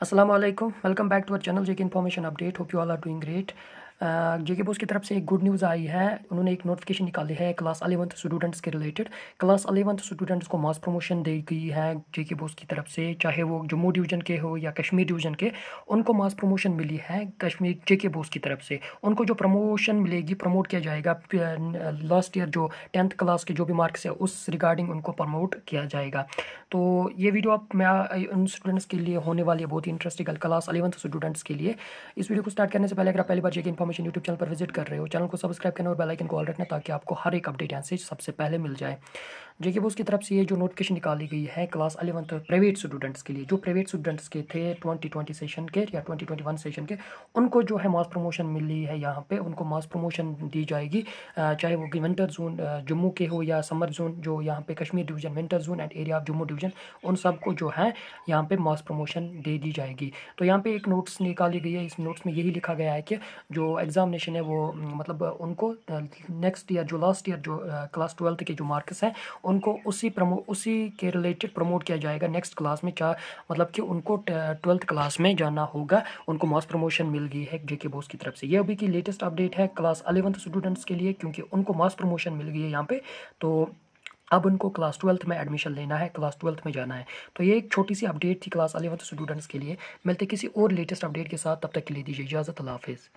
Assalamualaikum. alaikum welcome back to our channel jk information update hope you all are doing great जे के बोस की तरफ से एक good news आई है उन्होंने एक नोटिफिकेशन निकाली है क्लास अलेवंथ स्टूडेंट्स के रिलेटेड क्लास अलेवंथ स्टूडेंट्स को मास प्रमोशन दी गई है जे के बोस की तरफ से चाहे वो जम्मू डिवीज़न के हो या कश्मीर डिवीज़न के उनको मास प्रमोशन मिली है कश्मीर जे के बोस की तरफ से उनको जो प्रमोशन मिलेगी प्रमोट किया जाएगा लास्ट ईयर जो टेंथ क्लास के जो भी मार्क्स है उस रिगार्डिंग उनको प्रमोट किया जाएगा तो ये वीडियो आप मैं उन स्टूडेंट्स के लिए होने वाली है बहुत ही इंटरेस्टिंग क्लास अलेवंथ स्टूडेंट्स के लिए इस वीडियो को स्टार्ट करने से पहले अगर पहली बार JK inform information YouTube channel पर विजिट कर रहे हो चैनल को सब्सक्राइब करना और बेल आइकन को ऑल रखना ताकि आपको हर एक अपडेट यहाँ से सबसे पहले मिल जाए जेके बोस की तरफ से ये जो नोटिफिकेशन निकाली गई है क्लास अलेवंथ प्राइवेट स्टूडेंट्स के लिए जो प्राइवेट स्टूडेंट्स के थे ट्वेंटी ट्वेंटी सेशन के या ट्वेंटी ट्वेंटी वन सेशन के उनको जो है मास प्रमोशन मिली है यहाँ पे उनको मास प्रमोशन दी जाएगी चाहे वो विंटर जोन जम्मू के हो या समर जोन जो यहाँ पे Kashmir division winter zone and area of Jammu division उन सबको जो है यहाँ पे मास प्रमोशन दे दी जाएगी तो यहाँ पे एक नोट्स निकाली गई है इस नोट्स में यही लिखा गया है कि जो एग्ज़ामिनेशन है वो मतलब उनको नेक्स्ट ईयर जो लास्ट ईयर जो क्लास ट्वेल्थ के जो मार्क्स हैं उनको उसी प्रमो उसी के रिलेटेड प्रमोट किया जाएगा नेक्स्ट क्लास में चाह मतलब कि उनको ट्वेल्थ क्लास में जाना होगा उनको मॉस प्रमोशन मिल गई है जेके बोस की तरफ से ये अभी की लेटेस्ट अपडेट है क्लास अलेवंथ स्टूडेंट्स के लिए क्योंकि उनको मॉस प्रमोशन मिल गई है यहाँ पर तो अब उनको क्लास ट्वेल्थ में एडमिशन लेना है क्लास ट्वेल्थ में जाना है तो ये एक छोटी सी अपडेट थी क्लास अलेवंथ स्टूडेंट्स के लिए मिलते किसी और लेटेस्ट अपडेट के साथ तब तक के लिए दीजिए इजाज़त हाफिज़